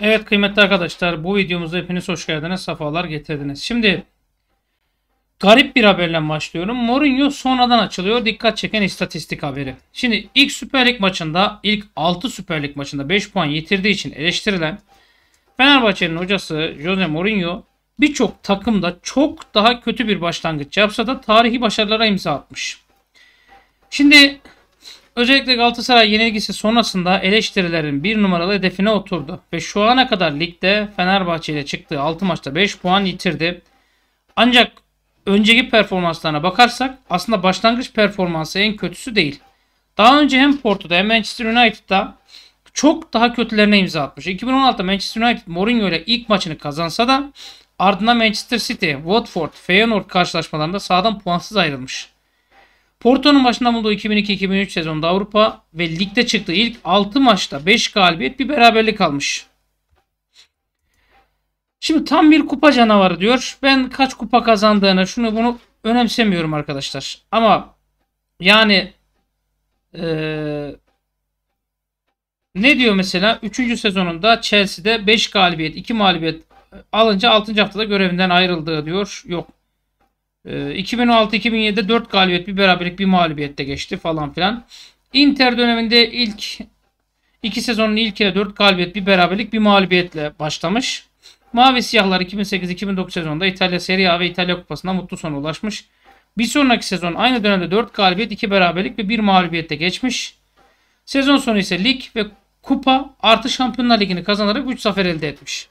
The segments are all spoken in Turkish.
Evet kıymetli arkadaşlar bu videomuza hepiniz hoş geldiniz. Safalar getirdiniz. Şimdi garip bir haberle başlıyorum. Mourinho sonradan açılıyor. Dikkat çeken istatistik haberi. Şimdi ilk Süper Lig maçında ilk 6 Süper Lig maçında 5 puan yitirdiği için eleştirilen Fenerbahçe'nin hocası Jose Mourinho birçok takımda çok daha kötü bir başlangıç yapsa da tarihi başarılara imza atmış. Şimdi Özellikle Galatasaray yenilgisi sonrasında eleştirilerin bir numaralı hedefine oturdu ve şu ana kadar ligde Fenerbahçe ile çıktığı 6 maçta 5 puan yitirdi. Ancak önceki performanslarına bakarsak aslında başlangıç performansı en kötüsü değil. Daha önce hem Porto'da hem Manchester United'da çok daha kötülerine imza atmış. 2016'da Manchester United Mourinho ile ilk maçını kazansa da ardından Manchester City, Watford, Feyenoord karşılaşmalarında sahadan puansız ayrılmış. Porto'nun başında bulduğu 2002-2003 sezonunda Avrupa ve ligde çıktığı ilk 6 maçta 5 galibiyet bir beraberlik almış. Şimdi tam bir kupa canavarı diyor. Ben kaç kupa kazandığını şunu bunu önemsemiyorum arkadaşlar. Ama yani ee, ne diyor mesela? 3. sezonunda Chelsea'de 5 galibiyet 2 mağlubiyet alınca 6. haftada görevinden ayrıldığı diyor. Yok 2006 2007de 4 galibiyet, bir beraberlik, bir mağlubiyette geçti falan filan. Inter döneminde ilk 2 sezonun ilkine 4 galibiyet, bir beraberlik, bir mağlubiyetle başlamış. Mavi Siyahlar 2008-2009 sezonunda İtalya Serie A ve İtalya Kupası'nda mutlu sona ulaşmış. Bir sonraki sezon aynı dönemde 4 galibiyet, 2 beraberlik ve 1 mağlubiyette geçmiş. Sezon sonu ise lig ve kupa artı Şampiyonlar Ligi'ni kazanarak 3 zafer elde etmiş.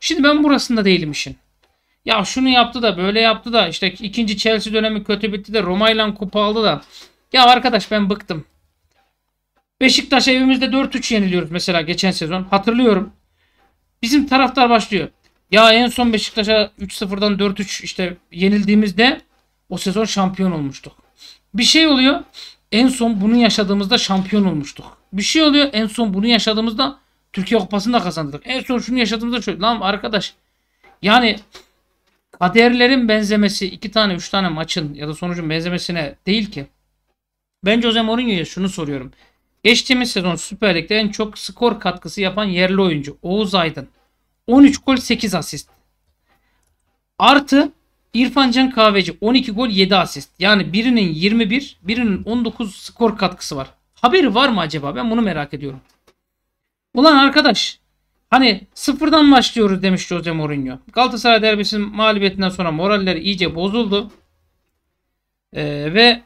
Şimdi ben burasında değilim işin. Ya şunu yaptı da böyle yaptı da işte ikinci Chelsea dönemi kötü bitti de Roma ile kupa aldı da. Ya arkadaş ben bıktım. Beşiktaş evimizde 4-3 yeniliyoruz mesela geçen sezon. Hatırlıyorum. Bizim taraftar başlıyor. Ya en son Beşiktaş'a 3-0'dan 4-3 işte yenildiğimizde o sezon şampiyon olmuştuk. Bir şey oluyor. En son bunu yaşadığımızda şampiyon olmuştuk. Bir şey oluyor. En son bunu yaşadığımızda Türkiye Kupası'nı da kazandık. En son şunu yaşadığımızda şöyle. Lan arkadaş yani ADR'lerin benzemesi iki tane üç tane maçın ya da sonucun benzemesine değil ki. Ben Jose Mourinho'ya şunu soruyorum. Geçtiğimiz sezon Süper Lig'de en çok skor katkısı yapan yerli oyuncu Oğuz Aydın. 13 gol 8 asist. Artı İrfan Can Kahveci 12 gol 7 asist. Yani birinin 21, birinin 19 skor katkısı var. Haberi var mı acaba? Ben bunu merak ediyorum. Ulan arkadaş Hani sıfırdan başlıyoruz demiş Jose Mourinho. Galatasaray derbisinin mağlubiyetinden sonra moralleri iyice bozuldu. Ee, ve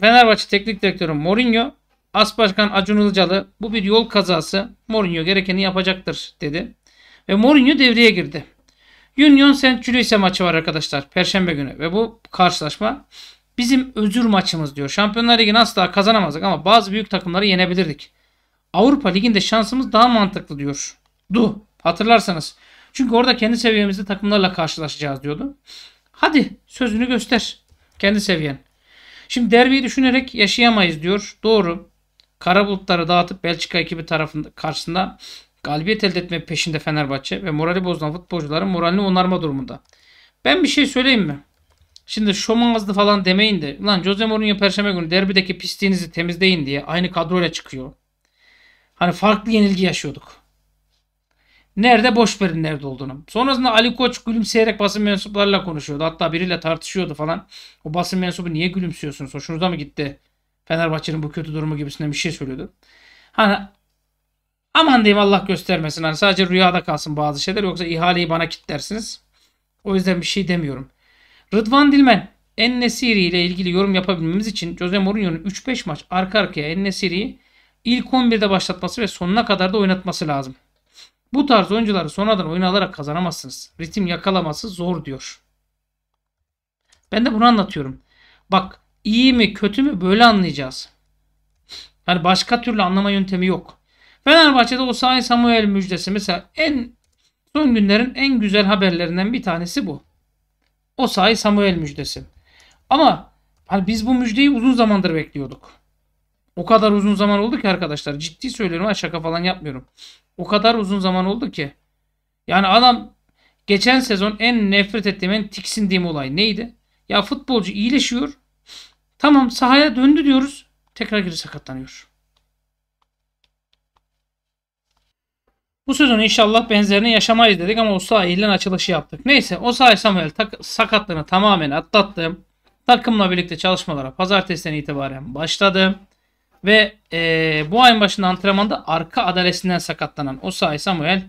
Fenerbahçe teknik direktörü Mourinho, As Başkan Acun Ilıcalı bu bir yol kazası Mourinho gerekeni yapacaktır dedi. Ve Mourinho devreye girdi. Union Saint Julius'e maçı var arkadaşlar Perşembe günü ve bu karşılaşma bizim özür maçımız diyor. Şampiyonlar Ligi'ni asla kazanamazdık ama bazı büyük takımları yenebilirdik. Avrupa Ligi'nde şansımız daha mantıklı diyor. Du hatırlarsanız. Çünkü orada kendi seviyemizde takımlarla karşılaşacağız diyordu. Hadi sözünü göster. Kendi seviyen. Şimdi derbiyi düşünerek yaşayamayız diyor. Doğru. Kara bulutları dağıtıp Belçika ekibi tarafında karşısında galibiyet elde etme peşinde Fenerbahçe ve morali bozulan futbolcuların moralini onarma durumunda. Ben bir şey söyleyeyim mi? Şimdi şomazdı falan demeyin de. Lan Jose Mourinho Perşembe günü derbideki pisliğinizi temizleyin diye aynı kadroyla çıkıyor. Hani farklı yenilgi yaşıyorduk. Nerede boş nerede olduğunu. Sonrasında Ali Koç gülümseyerek basın mensuplarıyla konuşuyordu. Hatta biriyle tartışıyordu falan. O basın mensubu niye gülümsüyorsunuz? Hoşunuza mı gitti? Fenerbahçe'nin bu kötü durumu gibisinden bir şey söylüyordu. Hani aman diyeyim Allah göstermesin. Hani sadece rüyada kalsın bazı şeyler. Yoksa ihaleyi bana kitlersiniz. O yüzden bir şey demiyorum. Rıdvan Dilmen En Nesiri ile ilgili yorum yapabilmemiz için Jose Mourinho'nun 3-5 maç arka arkaya En Nesiri'yi ilk 11'de başlatması ve sonuna kadar da oynatması lazım. Bu tarz oyuncuları sonradan oyun alarak kazanamazsınız. Ritim yakalaması zor diyor. Ben de bunu anlatıyorum. Bak iyi mi kötü mü böyle anlayacağız. Yani başka türlü anlama yöntemi yok. Fenerbahçe'de o Sahi Samuel müjdesi mesela en son günlerin en güzel haberlerinden bir tanesi bu. O Sahi Samuel müjdesi. Ama hani biz bu müjdeyi uzun zamandır bekliyorduk. O kadar uzun zaman oldu ki arkadaşlar. Ciddi söylüyorum ha şaka falan yapmıyorum. O kadar uzun zaman oldu ki. Yani adam geçen sezon en nefret ettiğim, en tiksindiğim olay neydi? Ya futbolcu iyileşiyor. Tamam sahaya döndü diyoruz. Tekrar geri sakatlanıyor. Bu sezon inşallah benzerini yaşamayız dedik ama o sahaya ilan açılışı yaptık. Neyse o sahi Samuel sakatlığını tamamen atlattım. Takımla birlikte çalışmalara pazartesiden itibaren başladım. Ve e, bu ayın başında antrenmanda arka adalesinden sakatlanan Osayi Samuel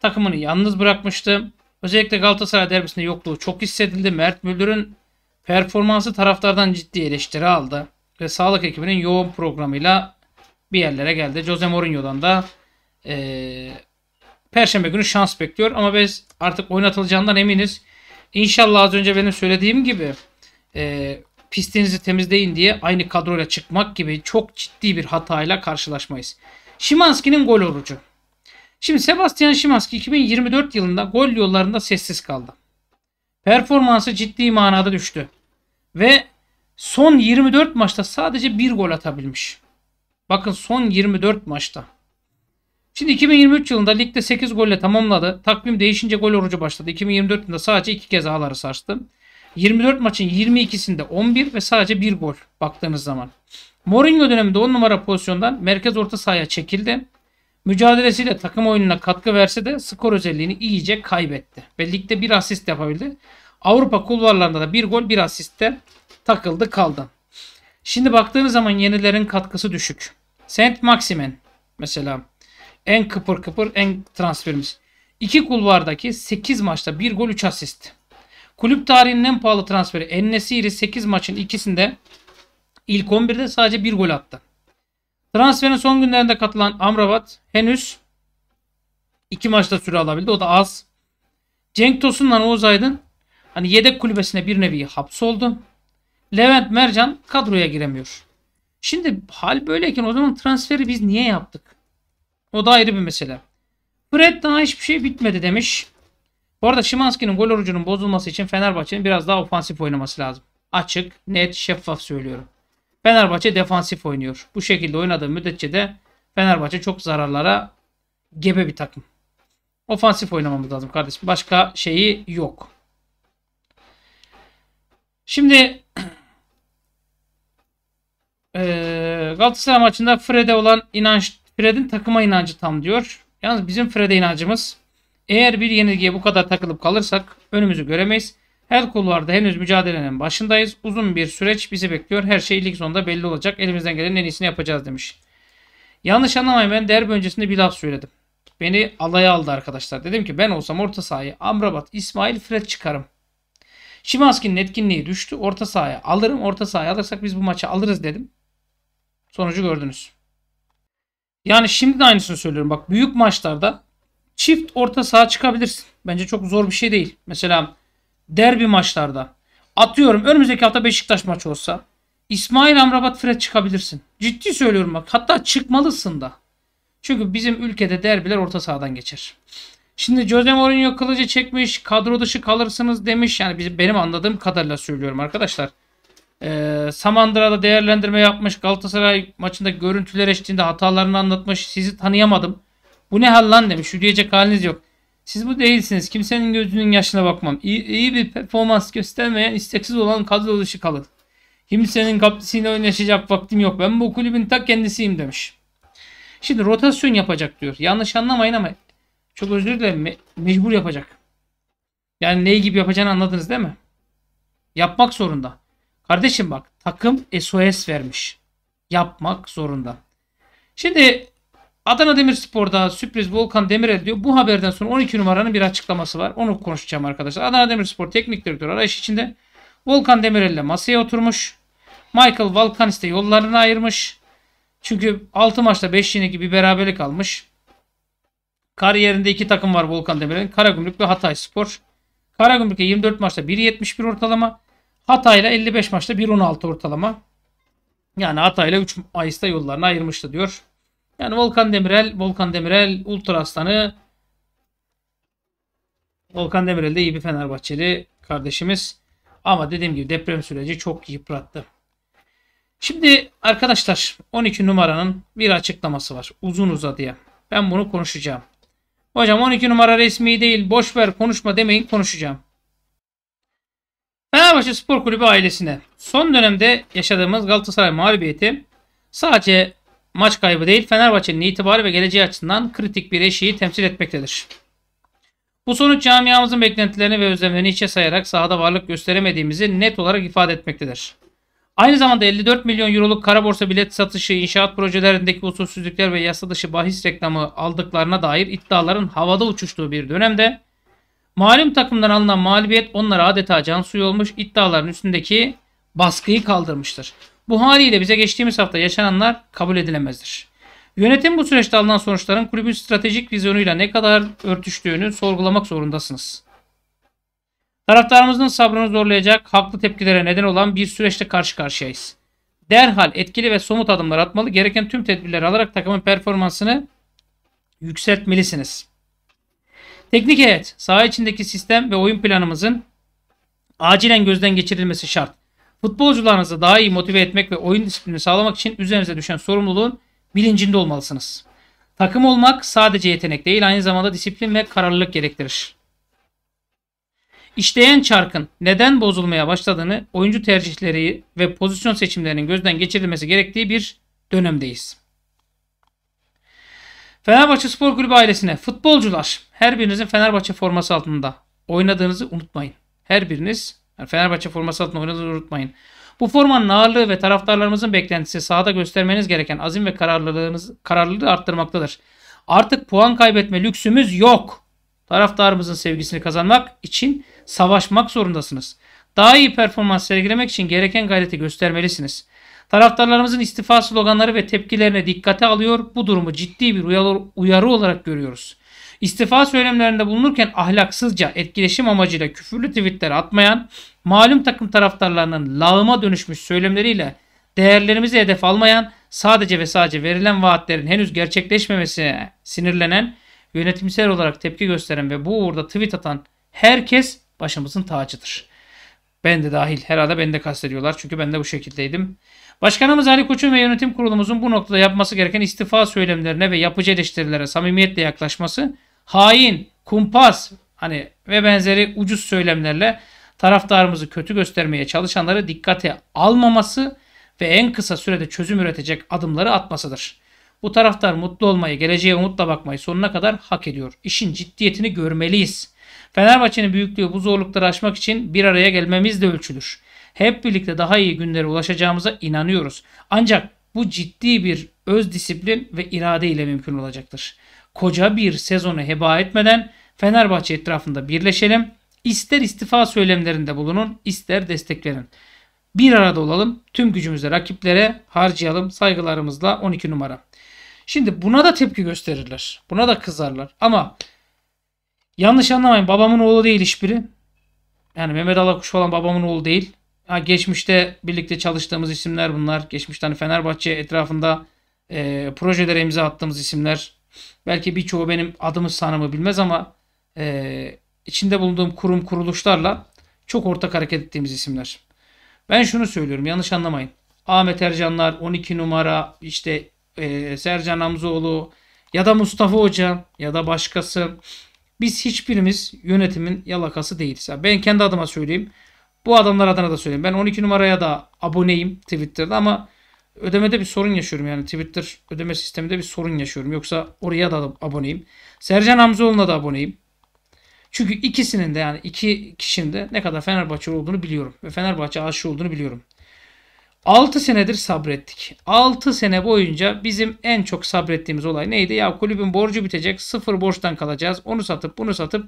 takımını yalnız bırakmıştı. Özellikle Galatasaray derbisinde yokluğu çok hissedildi. Mert Müldür'ün performansı taraftardan ciddi eleştiri aldı. Ve sağlık ekibinin yoğun programıyla bir yerlere geldi. Jose Mourinho'dan da e, Perşembe günü şans bekliyor. Ama biz artık oynatılacağından eminiz. İnşallah az önce benim söylediğim gibi e, pistinizi temizleyin diye aynı kadroyla çıkmak gibi çok ciddi bir hatayla karşılaşmayız. Şimanski'nin gol orucu. Şimdi Sebastian Şimanski 2024 yılında gol yollarında sessiz kaldı. Performansı ciddi manada düştü. Ve son 24 maçta sadece bir gol atabilmiş. Bakın son 24 maçta. Şimdi 2023 yılında ligde 8 golle tamamladı. Takvim değişince gol orucu başladı. 2024 yılında sadece 2 kez ağları saçtı. 24 maçın 22'sinde 11 ve sadece 1 gol baktığınız zaman. Mourinho döneminde 10 numara pozisyondan merkez orta sahaya çekildi. Mücadelesiyle takım oyununa katkı verse de skor özelliğini iyice kaybetti. Ve ligde bir asist yapabildi. Avrupa kulvarlarında da bir gol bir asiste takıldı kaldı. Şimdi baktığınız zaman yenilerin katkısı düşük. Saint Maximin mesela en kıpır kıpır en transferimiz. İki kulvardaki 8 maçta 1 gol 3 asist. Kulüp tarihinin en pahalı transferi Ennesiri 8 maçın ikisinde ilk 11'de sadece bir gol attı. Transferin son günlerinde katılan Amrabat henüz 2 maçta süre alabildi. O da az. Cenk Tosun'la Oğuz Aydın hani yedek kulübesine bir nevi hapsoldu. Levent Mercan kadroya giremiyor. Şimdi hal böyleyken o zaman transferi biz niye yaptık? O da ayrı bir mesele. Fred daha hiçbir şey bitmedi demiş. Bu arada Şimanski'nin gol orucunun bozulması için Fenerbahçe'nin biraz daha ofansif oynaması lazım. Açık, net, şeffaf söylüyorum. Fenerbahçe defansif oynuyor. Bu şekilde oynadığı müddetçe de Fenerbahçe çok zararlara gebe bir takım. Ofansif oynamamız lazım kardeşim. Başka şeyi yok. Şimdi Galatasaray maçında Fred'e olan inanç, Fred'in takıma inancı tam diyor. Yalnız bizim Fred'e inancımız eğer bir yenilgiye bu kadar takılıp kalırsak önümüzü göremeyiz. Her kulvarda henüz mücadelenin başındayız. Uzun bir süreç bizi bekliyor. Her şey ilk sonunda belli olacak. Elimizden gelen en iyisini yapacağız demiş. Yanlış anlamayın ben derbi öncesinde bir laf söyledim. Beni alaya aldı arkadaşlar. Dedim ki ben olsam orta sahaya Amrabat, İsmail, Fred çıkarım. Şimanski'nin etkinliği düştü. Orta sahaya alırım. Orta sahaya alırsak biz bu maçı alırız dedim. Sonucu gördünüz. Yani şimdi de aynısını söylüyorum. Bak büyük maçlarda çift orta saha çıkabilirsin. Bence çok zor bir şey değil. Mesela derbi maçlarda atıyorum önümüzdeki hafta Beşiktaş maçı olsa İsmail Amrabat Fred çıkabilirsin. Ciddi söylüyorum bak. Hatta çıkmalısın da. Çünkü bizim ülkede derbiler orta sahadan geçer. Şimdi Jose Mourinho kılıcı çekmiş. Kadro dışı kalırsınız demiş. Yani benim anladığım kadarıyla söylüyorum arkadaşlar. Ee, Samandıra'da değerlendirme yapmış. Galatasaray maçında görüntüler eşliğinde hatalarını anlatmış. Sizi tanıyamadım. Bu ne hal lan demiş. Yürüyecek haliniz yok. Siz bu değilsiniz. Kimsenin gözünün yaşına bakmam. İyi, iyi bir performans göstermeyen isteksiz olan kadro dışı kalır. Kimsenin kaptisiyle oynayacak vaktim yok. Ben bu kulübün ta kendisiyim demiş. Şimdi rotasyon yapacak diyor. Yanlış anlamayın ama çok özür dilerim. Me mecbur yapacak. Yani neyi gibi yapacağını anladınız değil mi? Yapmak zorunda. Kardeşim bak takım SOS vermiş. Yapmak zorunda. Şimdi Adana Demirspor'da sürpriz Volkan Demirel diyor. Bu haberden sonra 12 numaranın bir açıklaması var. Onu konuşacağım arkadaşlar. Adana Demirspor teknik direktörü arayış içinde. Volkan Demirel ile masaya oturmuş. Michael Valkanis de yollarını ayırmış. Çünkü 6 maçta 5 yenilgi bir beraberlik almış. Kariyerinde iki takım var Volkan Demirel'in. Karagümrük ve Hatay Spor. Karagümrük'e 24 maçta 1.71 ortalama. Hatay'la 55 maçta 1.16 ortalama. Yani Hatay'la 3 Mayıs'ta yollarını ayırmıştı diyor. Yani Volkan Demirel, Volkan Demirel Ultra Aslanı Volkan Demirel de iyi bir Fenerbahçeli kardeşimiz. Ama dediğim gibi deprem süreci çok yıprattı. Şimdi arkadaşlar 12 numaranın bir açıklaması var. Uzun uzadıya. Ben bunu konuşacağım. Hocam 12 numara resmi değil. Boş ver konuşma demeyin konuşacağım. Fenerbahçe Spor Kulübü ailesine son dönemde yaşadığımız Galatasaray mağlubiyeti sadece maç kaybı değil Fenerbahçe'nin itibarı ve geleceği açısından kritik bir eşiği temsil etmektedir. Bu sonuç camiamızın beklentilerini ve özlemlerini içe sayarak sahada varlık gösteremediğimizi net olarak ifade etmektedir. Aynı zamanda 54 milyon euroluk kara borsa bilet satışı, inşaat projelerindeki usulsüzlükler ve yasa dışı bahis reklamı aldıklarına dair iddiaların havada uçuştuğu bir dönemde malum takımdan alınan mağlubiyet onlara adeta can suyu olmuş iddiaların üstündeki baskıyı kaldırmıştır. Bu haliyle bize geçtiğimiz hafta yaşananlar kabul edilemezdir. Yönetim bu süreçte alınan sonuçların kulübün stratejik vizyonuyla ne kadar örtüştüğünü sorgulamak zorundasınız. Taraftarımızın sabrını zorlayacak, haklı tepkilere neden olan bir süreçte karşı karşıyayız. Derhal etkili ve somut adımlar atmalı, gereken tüm tedbirleri alarak takımın performansını yükseltmelisiniz. Teknik heyet, saha içindeki sistem ve oyun planımızın acilen gözden geçirilmesi şart. Futbolcularınızı daha iyi motive etmek ve oyun disiplini sağlamak için üzerinize düşen sorumluluğun bilincinde olmalısınız. Takım olmak sadece yetenek değil aynı zamanda disiplin ve kararlılık gerektirir. İşleyen çarkın neden bozulmaya başladığını, oyuncu tercihleri ve pozisyon seçimlerinin gözden geçirilmesi gerektiği bir dönemdeyiz. Fenerbahçe Spor Kulübü ailesine futbolcular her birinizin Fenerbahçe forması altında oynadığınızı unutmayın. Her biriniz yani Fenerbahçe forması altında oynadığınızı unutmayın. Bu formanın ağırlığı ve taraftarlarımızın beklentisi sahada göstermeniz gereken azim ve kararlılığınız, kararlılığı arttırmaktadır. Artık puan kaybetme lüksümüz yok. Taraftarımızın sevgisini kazanmak için savaşmak zorundasınız. Daha iyi performans sergilemek için gereken gayreti göstermelisiniz. Taraftarlarımızın istifa sloganları ve tepkilerine dikkate alıyor, bu durumu ciddi bir uyarı, uyarı olarak görüyoruz istifa söylemlerinde bulunurken ahlaksızca etkileşim amacıyla küfürlü tweetler atmayan, malum takım taraftarlarının lağıma dönüşmüş söylemleriyle değerlerimizi hedef almayan, sadece ve sadece verilen vaatlerin henüz gerçekleşmemesine sinirlenen, yönetimsel olarak tepki gösteren ve bu uğurda tweet atan herkes başımızın tacıdır. Ben de dahil. Herhalde beni de kastediyorlar. Çünkü ben de bu şekildeydim. Başkanımız Ali Koç'un ve yönetim kurulumuzun bu noktada yapması gereken istifa söylemlerine ve yapıcı eleştirilere samimiyetle yaklaşması, hain, kumpas hani ve benzeri ucuz söylemlerle taraftarımızı kötü göstermeye çalışanları dikkate almaması ve en kısa sürede çözüm üretecek adımları atmasıdır. Bu taraftar mutlu olmayı, geleceğe umutla bakmayı sonuna kadar hak ediyor. İşin ciddiyetini görmeliyiz. Fenerbahçe'nin büyüklüğü bu zorlukları aşmak için bir araya gelmemizle ölçülür. Hep birlikte daha iyi günlere ulaşacağımıza inanıyoruz. Ancak bu ciddi bir öz disiplin ve irade ile mümkün olacaktır koca bir sezonu heba etmeden Fenerbahçe etrafında birleşelim. İster istifa söylemlerinde bulunun, ister destek verin. Bir arada olalım, tüm gücümüzle rakiplere harcayalım. Saygılarımızla 12 numara. Şimdi buna da tepki gösterirler. Buna da kızarlar. Ama yanlış anlamayın babamın oğlu değil hiçbiri. Yani Mehmet Alakuş falan babamın oğlu değil. Ha, geçmişte birlikte çalıştığımız isimler bunlar. Geçmişte hani Fenerbahçe etrafında e, projelere imza attığımız isimler. Belki birçoğu benim adımı sanımı bilmez ama e, içinde bulunduğum kurum kuruluşlarla çok ortak hareket ettiğimiz isimler. Ben şunu söylüyorum yanlış anlamayın. Ahmet Ercanlar, 12 numara, işte e, Sercan Hamzoğlu ya da Mustafa Hoca ya da başkası. Biz hiçbirimiz yönetimin yalakası değiliz. Ben kendi adıma söyleyeyim. Bu adamlar adına da söyleyeyim. Ben 12 numaraya da aboneyim Twitter'da ama ödemede bir sorun yaşıyorum yani Twitter ödeme sisteminde bir sorun yaşıyorum. Yoksa oraya da aboneyim. Sercan Hamzoğlu'na da aboneyim. Çünkü ikisinin de yani iki kişinin de ne kadar Fenerbahçe olduğunu biliyorum. Ve Fenerbahçe aşığı olduğunu biliyorum. 6 senedir sabrettik. 6 sene boyunca bizim en çok sabrettiğimiz olay neydi? Ya kulübün borcu bitecek. Sıfır borçtan kalacağız. Onu satıp bunu satıp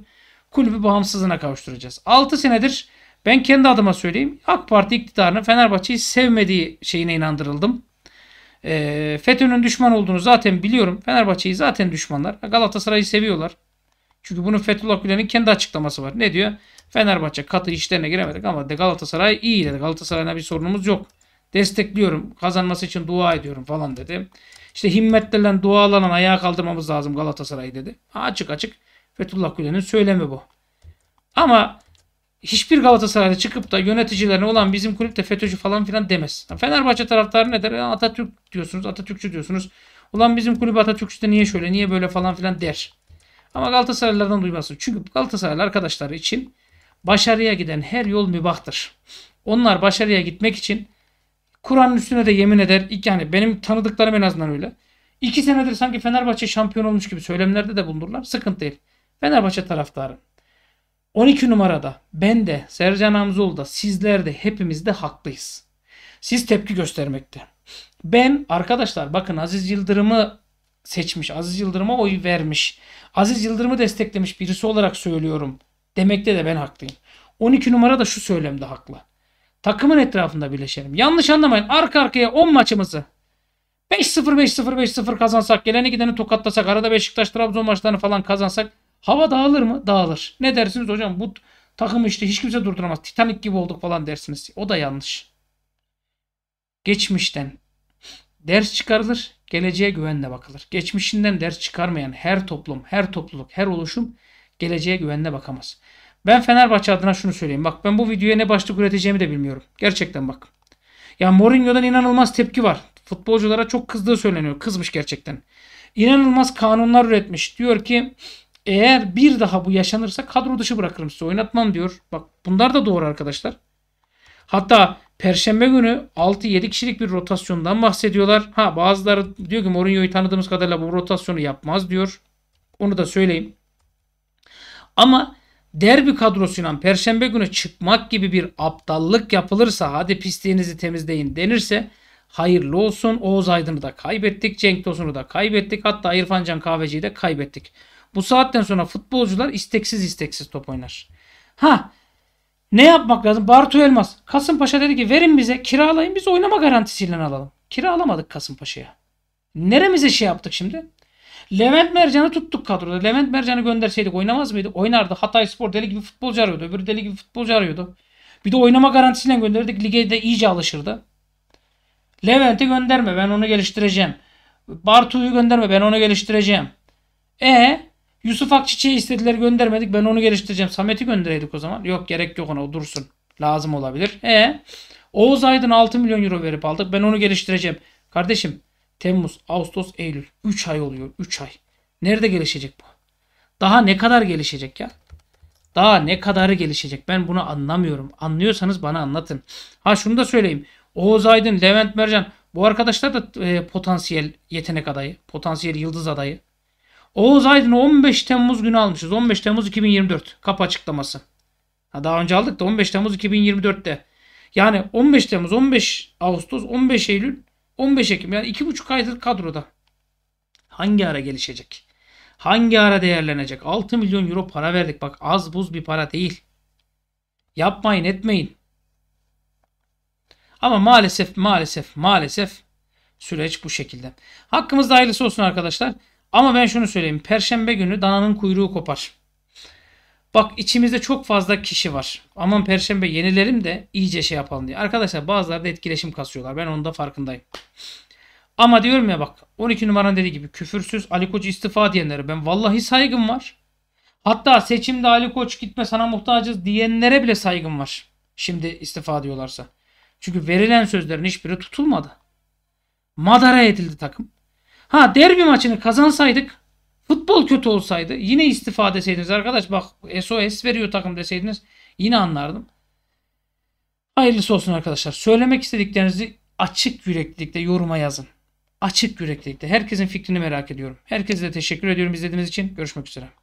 kulübü bağımsızlığına kavuşturacağız. 6 senedir ben kendi adıma söyleyeyim. AK Parti iktidarını Fenerbahçe'yi sevmediği şeyine inandırıldım. E, FETÖ'nün düşman olduğunu zaten biliyorum. Fenerbahçe'yi zaten düşmanlar. Galatasaray'ı seviyorlar. Çünkü bunun Fethullah Gülen'in kendi açıklaması var. Ne diyor? Fenerbahçe katı işlerine giremedik ama de Galatasaray iyi dedi. Galatasaray'la bir sorunumuz yok. Destekliyorum. Kazanması için dua ediyorum falan dedi. İşte himmetle dualanan ayağa kaldırmamız lazım Galatasaray'ı dedi. Açık açık Fethullah Gülen'in söylemi bu. Ama hiçbir Galatasaray'da çıkıp da yöneticilerine olan bizim kulüpte de FETÖ'cü falan filan demez. Fenerbahçe taraftarı ne der? Atatürk diyorsunuz, Atatürkçü diyorsunuz. Ulan bizim kulüp Atatürkçü de niye şöyle, niye böyle falan filan der. Ama Galatasaraylılardan duymasın. Çünkü Galatasaraylı arkadaşları için başarıya giden her yol mübahtır. Onlar başarıya gitmek için Kur'an'ın üstüne de yemin eder. Yani benim tanıdıklarım en azından öyle. İki senedir sanki Fenerbahçe şampiyon olmuş gibi söylemlerde de bulunurlar. Sıkıntı değil. Fenerbahçe taraftarı 12 numarada ben de Sercan Hamzoğlu da sizler de hepimiz de haklıyız. Siz tepki göstermekte. Ben arkadaşlar bakın Aziz Yıldırım'ı seçmiş. Aziz Yıldırım'a oy vermiş. Aziz Yıldırım'ı desteklemiş birisi olarak söylüyorum. Demekte de ben haklıyım. 12 numara da şu söylemde haklı. Takımın etrafında birleşelim. Yanlış anlamayın. Arka arkaya 10 maçımızı 5-0 5-0 5-0 kazansak, geleni gideni tokatlasak, arada Beşiktaş Trabzon maçlarını falan kazansak Hava dağılır mı? Dağılır. Ne dersiniz hocam? Bu takım işte hiç kimse durduramaz. Titanik gibi olduk falan dersiniz. O da yanlış. Geçmişten ders çıkarılır, geleceğe güvenle bakılır. Geçmişinden ders çıkarmayan her toplum, her topluluk, her oluşum geleceğe güvenle bakamaz. Ben Fenerbahçe adına şunu söyleyeyim. Bak ben bu videoya ne başlık üreteceğimi de bilmiyorum. Gerçekten bak. Ya Mourinho'dan inanılmaz tepki var. Futbolculara çok kızdığı söyleniyor. Kızmış gerçekten. İnanılmaz kanunlar üretmiş. Diyor ki eğer bir daha bu yaşanırsa kadro dışı bırakırım size oynatmam diyor. Bak bunlar da doğru arkadaşlar. Hatta Perşembe günü 6-7 kişilik bir rotasyondan bahsediyorlar. Ha bazıları diyor ki Mourinho'yu tanıdığımız kadarıyla bu rotasyonu yapmaz diyor. Onu da söyleyeyim. Ama derbi kadrosuyla perşembe günü çıkmak gibi bir aptallık yapılırsa hadi pisliğinizi temizleyin denirse hayırlı olsun. Oğuz Aydın'ı da kaybettik. Cenk Tosun'u da kaybettik. Hatta İrfan Can Kahveci'yi de kaybettik. Bu saatten sonra futbolcular isteksiz isteksiz top oynar. Ha ne yapmak lazım? Bartu Elmas. Kasımpaşa dedi ki verin bize kiralayın biz oynama garantisiyle alalım. Kiralamadık Kasımpaşa'ya. Neremize şey yaptık şimdi? Levent Mercan'ı tuttuk kadroda. Levent Mercan'ı gönderseydik oynamaz mıydı? Oynardı. Hatay Spor deli gibi futbolcu arıyordu. Öbürü deli gibi futbolcu arıyordu. Bir de oynama garantisiyle gönderdik. Lige de iyice alışırdı. Levent'i gönderme ben onu geliştireceğim. Bartu'yu gönderme ben onu geliştireceğim. E Yusuf Akçiçek'i istediler göndermedik. Ben onu geliştireceğim. Samet'i göndereydik o zaman. Yok gerek yok ona o dursun. Lazım olabilir. E Oğuz Aydın 6 milyon euro verip aldık. Ben onu geliştireceğim. Kardeşim Temmuz, Ağustos, Eylül. 3 ay oluyor. 3 ay. Nerede gelişecek bu? Daha ne kadar gelişecek ya? Daha ne kadarı gelişecek? Ben bunu anlamıyorum. Anlıyorsanız bana anlatın. Ha şunu da söyleyeyim. Oğuz Aydın, Levent Mercan bu arkadaşlar da e, potansiyel yetenek adayı. Potansiyel yıldız adayı. Oğuz Aydın'ı 15 Temmuz günü almışız. 15 Temmuz 2024 kapı açıklaması. Ha daha önce aldık da 15 Temmuz 2024'te. Yani 15 Temmuz, 15 Ağustos, 15 Eylül, 15 Ekim. Yani 2,5 aydır kadroda. Hangi ara gelişecek? Hangi ara değerlenecek? 6 milyon euro para verdik. Bak az buz bir para değil. Yapmayın etmeyin. Ama maalesef maalesef maalesef süreç bu şekilde. Hakkımızda hayırlısı olsun arkadaşlar. Ama ben şunu söyleyeyim. Perşembe günü dananın kuyruğu kopar. Bak içimizde çok fazla kişi var. Aman perşembe yenilerim de iyice şey yapalım diye. Arkadaşlar bazıları da etkileşim kasıyorlar. Ben onun da farkındayım. Ama diyorum ya bak 12 numaranın dediği gibi küfürsüz Ali Koç istifa diyenlere ben vallahi saygım var. Hatta seçimde Ali Koç gitme sana muhtacız diyenlere bile saygım var. Şimdi istifa diyorlarsa. Çünkü verilen sözlerin hiçbiri tutulmadı. Madara edildi takım. Ha derbi maçını kazansaydık futbol kötü olsaydı yine istifa deseydiniz arkadaş bak SOS veriyor takım deseydiniz yine anlardım. Hayırlısı olsun arkadaşlar. Söylemek istediklerinizi açık yüreklilikte yoruma yazın. Açık yüreklilikte. Herkesin fikrini merak ediyorum. Herkese de teşekkür ediyorum izlediğiniz için. Görüşmek üzere.